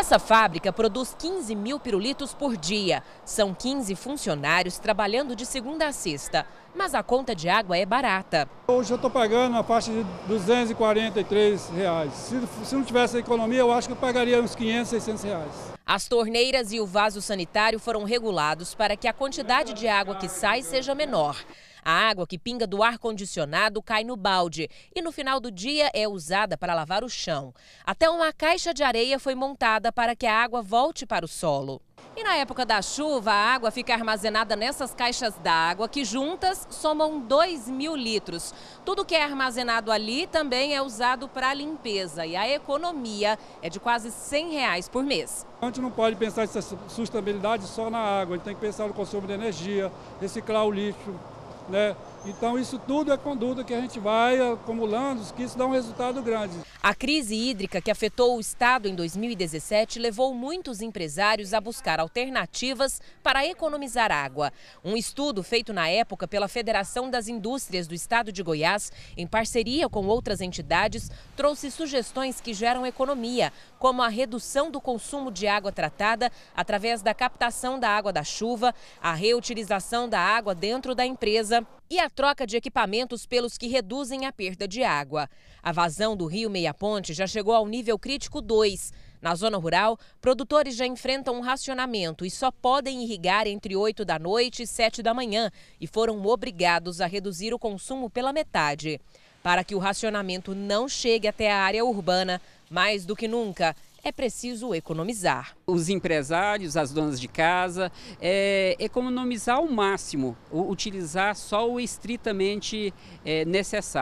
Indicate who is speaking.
Speaker 1: Essa fábrica produz 15 mil pirulitos por dia. São 15 funcionários trabalhando de segunda a sexta. Mas a conta de água é barata.
Speaker 2: Hoje eu estou pagando uma faixa de R$ 243. Reais. Se, se não tivesse economia, eu acho que eu pagaria uns 500, 600 reais.
Speaker 1: As torneiras e o vaso sanitário foram regulados para que a quantidade de água que sai seja menor. A água que pinga do ar-condicionado cai no balde e no final do dia é usada para lavar o chão. Até uma caixa de areia foi montada para que a água volte para o solo. E na época da chuva, a água fica armazenada nessas caixas d'água que juntas somam 2 mil litros. Tudo que é armazenado ali também é usado para limpeza e a economia é de quase 100 reais por mês.
Speaker 2: A gente não pode pensar em sustentabilidade só na água, a gente tem que pensar no consumo de energia, reciclar o lixo, né? Então, isso tudo é conduta que a gente vai acumulando, que isso dá um resultado grande. A crise hídrica que afetou o Estado em 2017
Speaker 1: levou muitos empresários a buscar alternativas para economizar água. Um estudo feito na época pela Federação das Indústrias do Estado de Goiás, em parceria com outras entidades, trouxe sugestões que geram economia, como a redução do consumo de água tratada através da captação da água da chuva, a reutilização da água dentro da empresa e a troca de equipamentos pelos que reduzem a perda de água. A vazão do rio Meia Ponte já chegou ao nível crítico 2. Na zona rural, produtores já enfrentam um racionamento e só podem irrigar entre 8 da noite e 7 da manhã e foram obrigados a reduzir o consumo pela metade. Para que o racionamento não chegue até a área urbana, mais do que nunca, é preciso economizar. Os empresários, as donas de casa, é, economizar ao máximo, utilizar só o estritamente é, necessário.